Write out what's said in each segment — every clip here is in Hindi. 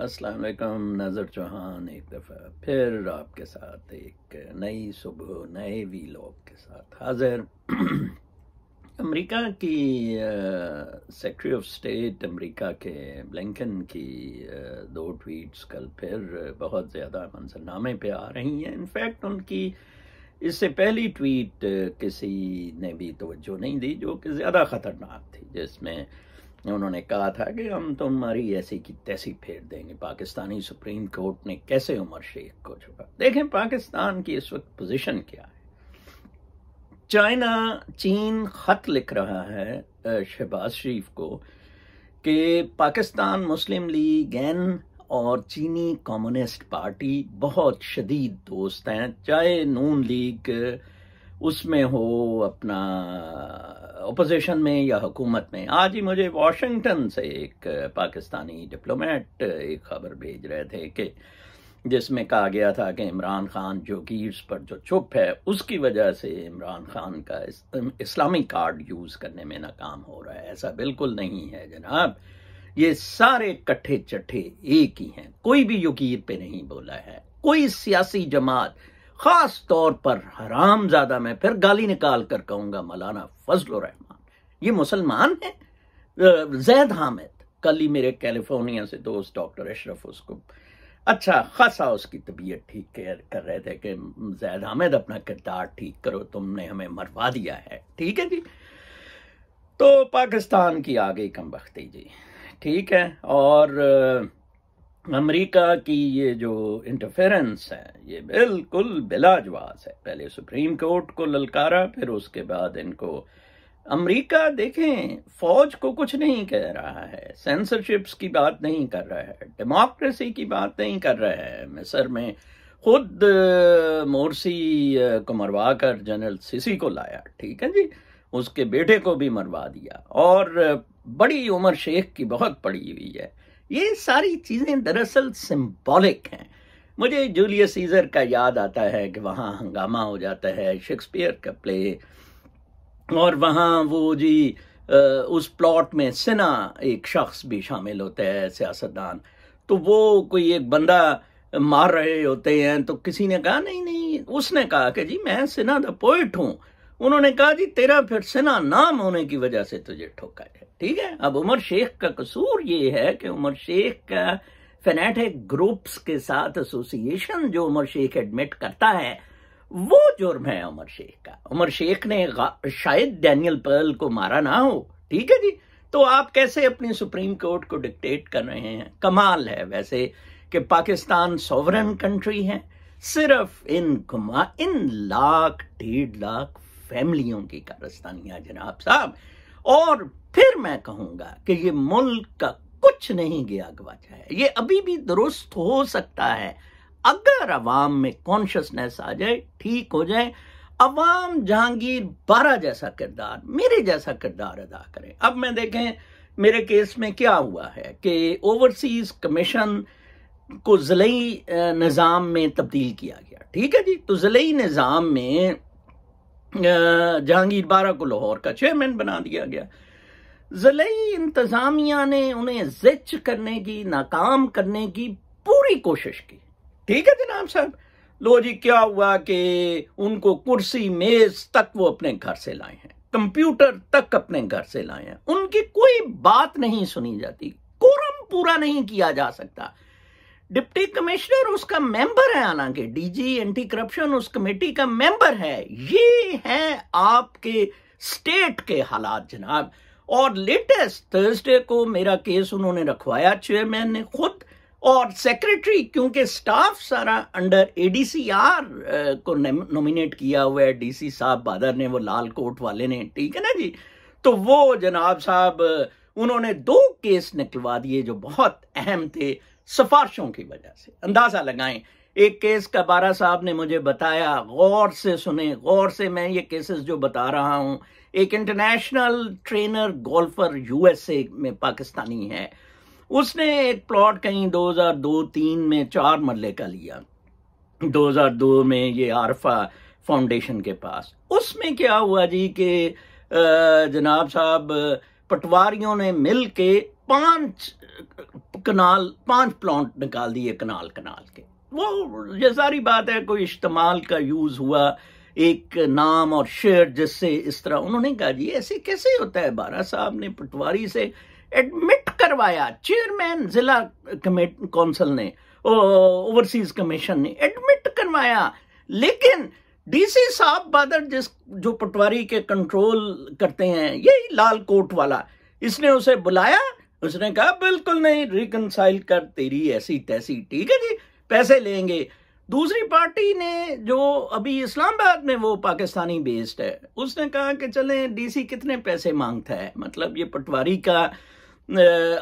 अस्सलाम वालेकुम नज़र चौहान एक दफ़ा फिर आपके साथ एक नई सुबह नए वीलॉग के साथ हाजिर अमेरिका की सेक्रेटरी ऑफ स्टेट अमेरिका के ब्लिंकन की आ, दो ट्वीट्स कल फिर बहुत ज़्यादा मंजरनामे पे आ रही हैं इनफैक्ट उनकी इससे पहली ट्वीट किसी ने भी तोज्जो नहीं दी जो कि ज़्यादा ख़तरनाक थी जिसमें उन्होंने कहा था कि हम तुम्हारी ऐसी की तैसी फेर देंगे पाकिस्तानी सुप्रीम कोर्ट ने कैसे उमर शेख को छुपा देखें पाकिस्तान की इस वक्त पोजीशन क्या है चाइना चीन खत लिख रहा है शहबाज शरीफ को कि पाकिस्तान मुस्लिम लीग एन और चीनी कम्युनिस्ट पार्टी बहुत शदीद दोस्त हैं चाहे नून लीग उसमें हो अपना अपोजिशन में या हुकूमत में आज ही मुझे वाशिंगटन से एक पाकिस्तानी डिप्लोमेट एक खबर भेज रहे थे कि जिसमें कहा गया था कि इमरान खान जो गीर्स पर जो चुप है उसकी वजह से इमरान खान का इस, इस्लामी कार्ड यूज़ करने में नाकाम हो रहा है ऐसा बिल्कुल नहीं है जनाब ये सारे कट्ठे चट्ठे एक ही हैं कोई भी युगीर पे नहीं बोला है कोई सियासी जमात खास तौर पर हराम ज्यादा मैं फिर गाली निकाल कर कहूंगा मौलाना फजल रहमान ये मुसलमान है जैद हामिद कल ही मेरे कैलिफोर्निया से दोस्त डॉक्टर अशरफ उसको अच्छा खासा उसकी तबीयत ठीक कर रहे थे कि जैद हामिद अपना किरदार ठीक करो तुमने हमें मरवा दिया है ठीक है जी तो पाकिस्तान की आ गई कम बख्ती जी ठीक है और अमेरिका की ये जो इंटरफेरेंस है ये बिल्कुल बिलाजवाज है पहले सुप्रीम कोर्ट को ललकारा फिर उसके बाद इनको अमेरिका देखें फौज को कुछ नहीं कह रहा है सेंसरशिप्स की बात नहीं कर रहा है डेमोक्रेसी की बात नहीं कर रहा है मिसर में खुद मोरसी को मरवा कर जनरल सिसी को लाया ठीक है जी उसके बेटे को भी मरवा दिया और बड़ी उमर शेख की बहुत पड़ी हुई है ये सारी चीज़ें दरअसल सिंबॉलिक हैं मुझे जूलियस सीजर का याद आता है कि वहां हंगामा हो जाता है शेक्सपियर का प्ले और वहाँ वो जी उस प्लॉट में सिना एक शख्स भी शामिल होता है सियासतदान तो वो कोई एक बंदा मार रहे होते हैं तो किसी ने कहा नहीं नहीं उसने कहा कि जी मैं सिना द पोइट हूँ उन्होंने कहा जी तेरा फिर सिना नाम होने की वजह से तुझे ठोका है ठीक है अब उमर शेख का कसूर ये है कि उमर शेख का फेनेटिक ग्रुप्स के साथ एसोसिएशन जो उमर शेख एडमिट करता है वो जुर्म है उमर शेख का उमर शेख ने शायद डैनियल पर्ल को मारा ना हो ठीक है जी तो आप कैसे अपनी सुप्रीम कोर्ट को डिक्टेट कर रहे हैं कमाल है वैसे कि पाकिस्तान सॉवरन कंट्री है सिर्फ इन घुमा इन लाख डेढ़ लाख फैमिलियों की कारस्तानियाँ जनाब साहब और फिर मैं कहूंगा कि ये मुल्क का कुछ नहीं गया गवाचा है ये अभी भी दुरुस्त हो सकता है अगर अवाम में कॉन्शसनेस आ जाए ठीक हो जाए अवाम जहांगीर बारा जैसा किरदार मेरे जैसा किरदार अदा करें अब मैं देखें मेरे केस में क्या हुआ है कि ओवरसीज कमीशन को ज़िली निज़ाम में तब्दील किया गया ठीक है जी तो ज़िली निज़ाम में जहांगीर बारा को लाहौर का चेयरमैन बना दिया गया जलई इंतजामिया ने उन्हें जिच करने की नाकाम करने की पूरी कोशिश की ठीक है जनाब साहब लो जी क्या हुआ कि उनको कुर्सी मेज तक वो अपने घर से लाए हैं कंप्यूटर तक अपने घर से लाए हैं उनकी कोई बात नहीं सुनी जाती कोरम पूरा नहीं किया जा सकता डिप्टी कमिश्नर उसका मेंबर है हालांकि डीजी एंटी करप्शन उस कमेटी का मेंबर है ये है आपके स्टेट के हालात जनाब और लेटेस्ट थर्सडे को मेरा केस उन्होंने रखवाया चेयरमैन ने खुद और सेक्रेटरी क्योंकि स्टाफ सारा अंडर एडीसीआर को नॉमिनेट किया हुआ है डीसी साहब बादर ने वो लाल कोट वाले ने ठीक है ना जी तो वो जनाब साहब उन्होंने दो केस निकलवा दिए जो बहुत अहम थे सिफारशों की वजह से अंदाज़ा लगाएं एक केस कबारा साहब ने मुझे बताया गौर से सुने गौर से मैं ये केसेस जो बता रहा हूं एक इंटरनेशनल ट्रेनर गोल्फर यूएसए में पाकिस्तानी है उसने एक प्लॉट कहीं 2002-3 में चार मरले का लिया 2002 में ये आरफा फाउंडेशन के पास उसमें क्या हुआ जी कि जनाब साहब पटवारियों ने मिल के पांच कनाल पांच प्लांट निकाल दिए कनाल कनाल के वो ये सारी बात है कोई इस्तेमाल का यूज हुआ एक नाम और शेयर जिससे इस तरह उन्होंने कहा जी ऐसे कैसे होता है बारा साहब ने पटवारी से एडमिट करवाया चेयरमैन जिला काउंसिल ने ओवरसीज कमीशन ने एडमिट करवाया लेकिन डीसी साहब बादर जिस जो पटवारी के कंट्रोल करते हैं यही लाल कोट वाला इसने उसे बुलाया उसने कहा बिल्कुल नहीं रिकनसाइल कर तेरी ऐसी तैसी ठीक है जी पैसे लेंगे दूसरी पार्टी ने जो अभी इस्लामाबाद में वो पाकिस्तानी बेस्ड है उसने कहा कि चले डीसी कितने पैसे मांगता है मतलब ये पटवारी का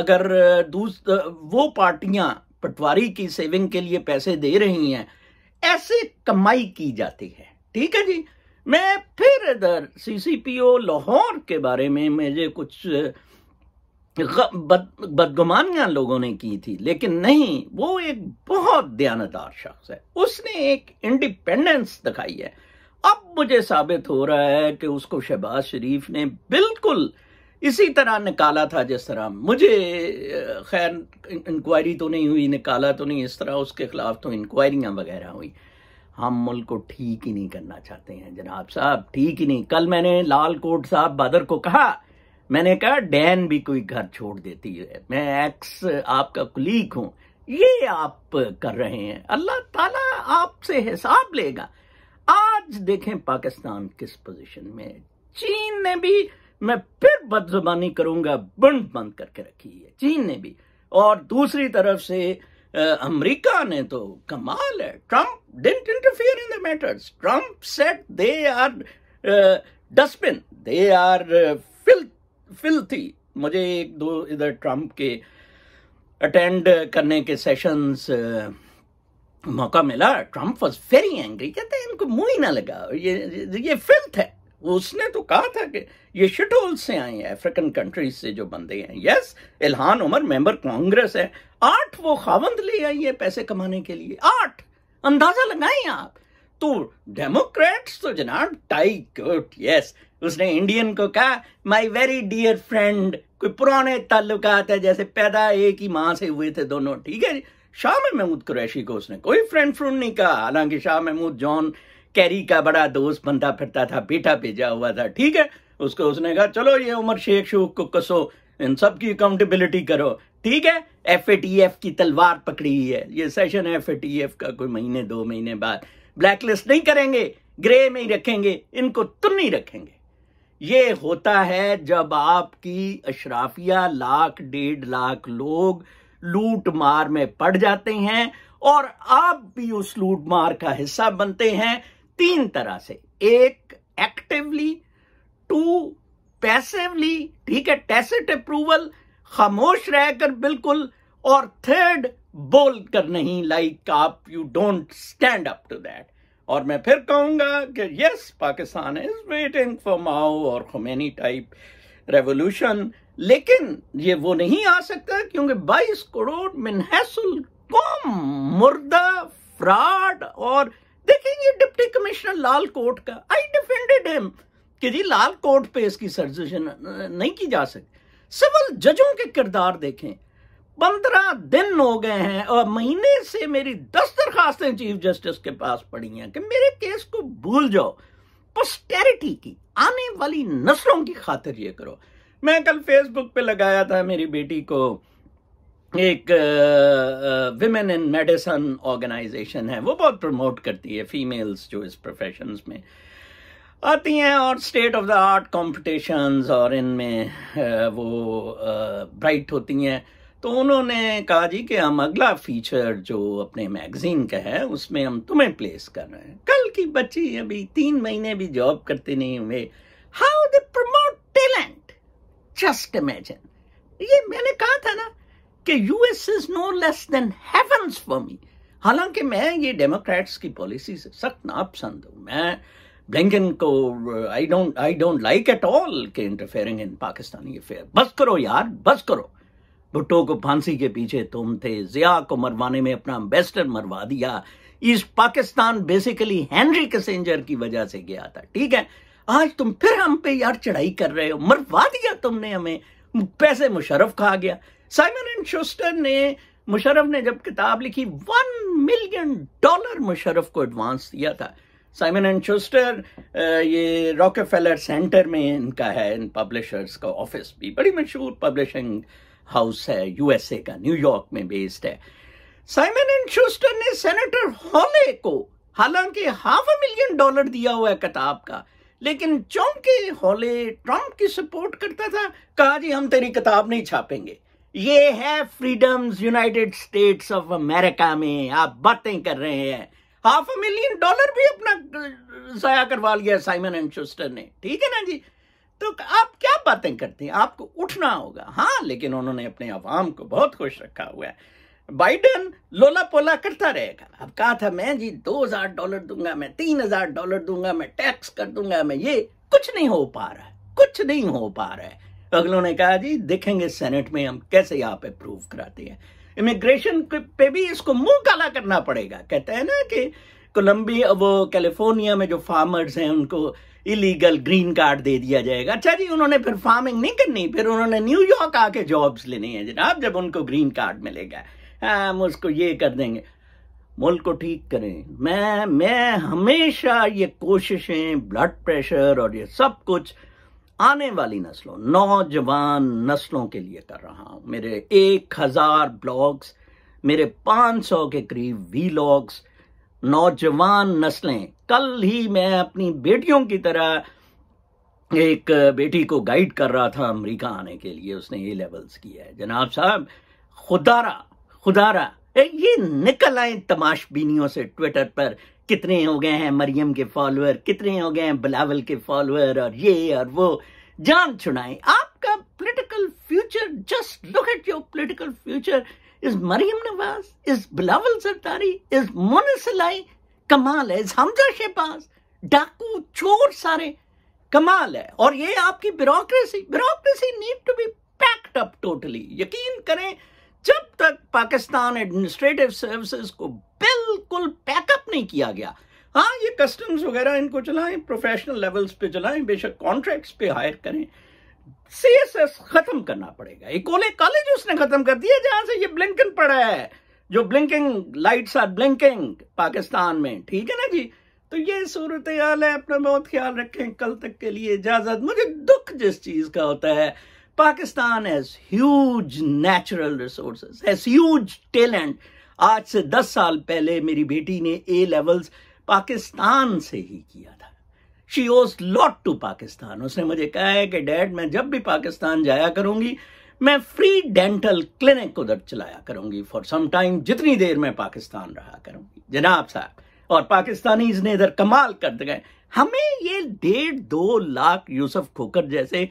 अगर दूस वो पार्टियां पटवारी की सेविंग के लिए पैसे दे रही हैं ऐसे कमाई की जाती है ठीक है जी मैं फिर इधर सीसीपीओ लाहौर के बारे में मुझे कुछ बद, बदगुमानियां लोगों ने की थी लेकिन नहीं वो एक बहुत दयानदार शख्स है उसने एक इंडिपेंडेंस दिखाई है अब मुझे साबित हो रहा है कि उसको शहबाज शरीफ ने बिल्कुल इसी तरह निकाला था जिस तरह मुझे खैर इंक्वायरी तो नहीं हुई निकाला तो नहीं इस तरह उसके खिलाफ तो इंक्वायरियाँ वगैरह हुई हम मुल्क को ठीक ही नहीं करना चाहते हैं जनाब साहब ठीक ही नहीं कल मैंने लाल कोट साहब बादर को कहा मैंने कहा डैन भी कोई घर छोड़ देती है मैं एक्स आपका कुलीग हूं ये आप कर रहे हैं अल्लाह ताला आपसे हिसाब लेगा आज देखें पाकिस्तान किस पोजीशन में चीन ने भी मैं फिर बदजुबानी करूंगा बंद बंद करके रखी है चीन ने भी और दूसरी तरफ से अमेरिका ने तो कमाल है Trump didn't interfere in the matters Trump said they are dustbin they are filth थी मुझे एक दो इधर ट्रंप के अटेंड करने के सेशंस मौका मिला ट्रंप वॉज वेरी एंग्री कहते हैं इनको मुंह ही ना लगा ये ये फिल्थ है उसने तो कहा था कि ये शिटोल से आए हैं अफ्रीकन कंट्रीज से जो बंदे हैं yes Ilhan Omar member Congress है आठ वो खावंद ले आई है पैसे कमाने के लिए आठ अंदाजा लगाएं आप तो डेमोक्रेट्स तो जनाब टाइक गुड यस उसने इंडियन को कहा माई वेरी डियर फ्रेंड कोई पुराने ताल्लुकात है जैसे पैदा एक ही माँ से हुए थे दोनों ठीक है शाह महमूद कुरैशी को उसने कोई फ्रेंड फ्रूंड नहीं कहा हालांकि शाह महमूद जॉन कैरी का बड़ा दोस्त बनता फिरता था बेटा भेजा हुआ था ठीक है उसको उसने कहा चलो ये उमर शेख शोख को कसो इन सब की अकाउंटेबिलिटी करो ठीक है एफ की तलवार पकड़ी हुई है ये सेशन एफ का कोई महीने दो महीने बाद ब्लैकलिस्ट नहीं करेंगे ग्रे में ही रखेंगे इनको तुम नहीं रखेंगे ये होता है जब आपकी अशराफिया लाख डेढ़ लाख लोग लूट मार में पड़ जाते हैं और आप भी उस लूट मार का हिस्सा बनते हैं तीन तरह से एक एक्टिवली टू पैसिवली ठीक है टेसिट अप्रूवल खामोश रहकर बिल्कुल और थर्ड बोल कर नहीं लाइक आप you don't stand up to that और मैं फिर कहूंगा कि yes Pakistan is waiting for Mao और खुमैनी टाइप रेवोल्यूशन लेकिन ये वो नहीं आ सकता क्योंकि 22 करोड़ मिनहसल कौम मुर्दा फ्रॉड और देखेंगे डिप्टी कमिश्नर लाल कोर्ट का आई डिफेंडेड हिम कि जी लाल कोर्ट पे इसकी सर्जिशन नहीं की जा सकती सिविल जजों के किरदार देखें पंद्रह दिन हो गए हैं और महीने से मेरी दस दरखास्तें चीफ जस्टिस के पास पड़ी हैं कि मेरे केस को भूल जाओ पोस्टेरिटी की आने वाली नस्लों की खातिर ये करो मैं कल फेसबुक पे लगाया था मेरी बेटी को एक विमेन इन मेडिसन ऑर्गेनाइजेशन है वो बहुत प्रमोट करती है फीमेल्स जो इस प्रोफेशन में आती हैं और state of the art competitions और इनमें वो ब्राइट होती हैं तो उन्होंने कहा जी कि हम अगला फीचर जो अपने मैगजीन का है उसमें हम तुम्हें प्लेस कर रहे हैं कल की बच्ची अभी तीन महीने भी जॉब करते नहीं हुए how they promote talent just imagine ये मैंने कहा था ना कि US is no less than heavens for me हालांकि मैं ये डेमोक्रेट्स की पॉलिसी से सख्त नापसंद हूँ मैं ब्लिंकन को I don't I don't like at all के इंटरफेयरिंग इन पाकिस्तानी अफेयर बस करो यार बस करो भुट्टो को फांसी के पीछे तुम थे जिया को मरवाने में अपना बेस्टर मरवा दिया इस पाकिस्तान बेसिकली हेनरी कसेंजर की वजह से गया था ठीक है आज तुम फिर हम पे यार चढ़ाई कर रहे हो मरवा दिया तुमने हमें पैसे मुशरफ खा गया साइमन एंड शोस्टर ने मुशरफ ने जब किताब लिखी वन मिलियन डॉलर मुशरफ को एडवांस दिया था साइमन एंड शोस्टर ये रॉकेफेलर सेंटर में इनका है इन पब्लिशर्स का ऑफिस भी बड़ी मशहूर पब्लिशिंग हाउस है यूएसए का न्यूयॉर्क में बेस्ड है साइमन एंड शूस्टर ने सेनेटर हॉले को हालांकि हाफ अ मिलियन डॉलर दिया हुआ है किताब का लेकिन चौंके हॉले ट्रंप की सपोर्ट करता था कहा जी हम तेरी किताब नहीं छापेंगे ये है freedoms United States of America में आप बातें कर रहे हैं हाफ अ मिलियन डॉलर भी अपना जया करवा लिया साइमन एंड शूस्टर ने ठीक है ना जी तो आप क्या बातें करती हैं आपको उठना होगा हाँ लेकिन उन्होंने अपने आवाम को बहुत खुश रखा हुआ है बाइडन लोला पोला करता रहेगा अब कहा था मैं जी दो हजार डॉलर दूंगा मैं तीन हजार डॉलर दूंगा मैं टैक्स कर दूंगा मैं ये कुछ नहीं हो पा रहा है कुछ नहीं हो पा रहा है अगलों ने कहा जी देखेंगे सेनेट में हम कैसे यहाँ पे प्रूव कराते हैं इमिग्रेशन पे भी इसको मुंह काला करना पड़ेगा कहते हैं ना कि कोलंबिया वो कैलिफोर्निया में जो फार्मर्स हैं उनको इलीगल ग्रीन कार्ड दे दिया जाएगा अच्छा जी उन्होंने फिर फार्मिंग नहीं करनी फिर उन्होंने न्यूयॉर्क आके जॉब्स लेने हैं जनाब जब उनको ग्रीन कार्ड मिलेगा हम उसको ये कर देंगे मुल्क को ठीक करें मैं मैं हमेशा ये कोशिशें ब्लड प्रेशर और ये सब कुछ आने वाली नस्लों नौजवान नस्लों के लिए कर रहा हूँ मेरे एक हजार ब्लॉग्स मेरे 500 के करीब वी नौजवान नस्लें कल ही मैं अपनी बेटियों की तरह एक बेटी को गाइड कर रहा था अमेरिका आने के लिए उसने ए लेवल्स किया है जनाब साहब खुदारा खुदारा ये निकल आए तमाशबीनियों से ट्विटर पर कितने हो गए हैं मरियम के फॉलोअर कितने हो गए हैं बिलावल के फॉलोअर और ये और वो जान छुनाए आपका political future just look at your political future is Maryam Nawaz is Bilawal Zardari is Moonis Elahi कमाल है हमजा पास डाकू चोर सारे कमाल है और ये आपकी bureaucracy bureaucracy need to be packed up totally यकीन करें जब तक पाकिस्तान एडमिनिस्ट्रेटिव सर्विसेज को बिल्कुल पैकअप नहीं किया गया हाँ ये कस्टम्स वगैरह इनको चलाएं प्रोफेशनल लेवल्स पे चलाएं बेशक कॉन्ट्रैक्ट्स पे हायर करें सीएसएस खत्म करना पड़ेगा इकोले कॉलेज उसने खत्म कर दिया जहां से ये ब्लिंकन पड़ा है जो blinking lights are blinking Pakistan में ठीक है ना जी तो ये सूरत हाल है अपना बहुत ख्याल रखें कल तक के लिए इजाजत मुझे दुख जिस चीज का होता है Pakistan has huge natural resources has huge talent आज से दस साल पहले मेरी बेटी ने ए लेवल्स पाकिस्तान से ही किया था शी ओज लॉट टू पाकिस्तान उसने मुझे कहा है कि डैड मैं जब भी पाकिस्तान जाया करूंगी मैं फ्री डेंटल क्लिनिक उधर चलाया करूंगी फॉर सम टाइम जितनी देर मैं पाकिस्तान रहा करूंगी जनाब साहब और पाकिस्तानी ने इधर कमाल कर दिया हमें ये डेढ़ दो लाख यूसुफ खोकर जैसे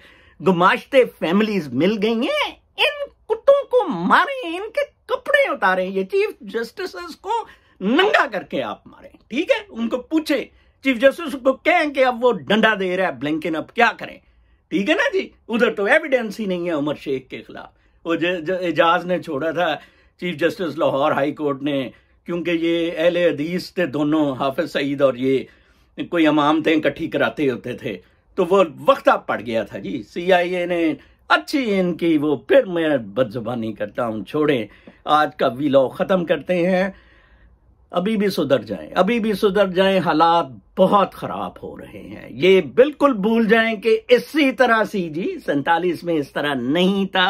गुमाश्ते फैमिलीज मिल गई हैं इन कुत्तों को मारे इनके कपड़े उतारे ये चीफ जस्टिस को नंगा करके आप मारे ठीक है उनको पूछे चीफ जस्टिस को कहें कि अब वो डंडा दे रहा है ब्लिंकिन अब क्या करें ठीक है ना जी उधर तो एविडेंस ही नहीं है उमर शेख के खिलाफ वो एजाज ने छोड़ा था chief justice Lahore high court ने क्योंकि ये अहल अदीस थे दोनों हाफिज सईद और ये कोई अमामतें इकट्ठी कराते होते थे तो वो वक्त आप पड़ गया था जी सीआईए ने अच्छी इनकी वो फिर मैं बदजुबानी करता हूँ छोड़ें आज का वीलॉग ख़त्म करते हैं अभी भी सुधर जाएं अभी भी सुधर जाएं हालात बहुत खराब हो रहे हैं ये बिल्कुल भूल जाएं कि इसी तरह सी जी सैतालीस में इस तरह नहीं था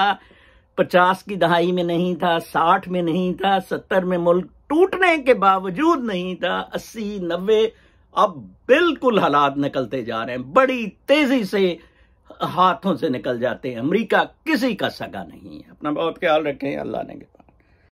पचास की दहाई में नहीं था साठ में नहीं था सत्तर में मुल्क टूटने के बावजूद नहीं था अस्सी नब्बे अब बिल्कुल हालात निकलते जा रहे हैं बड़ी तेजी से हाथों से निकल जाते हैं अमरीका किसी का सगा नहीं है अपना बहुत ख्याल रखें अल्लाह ने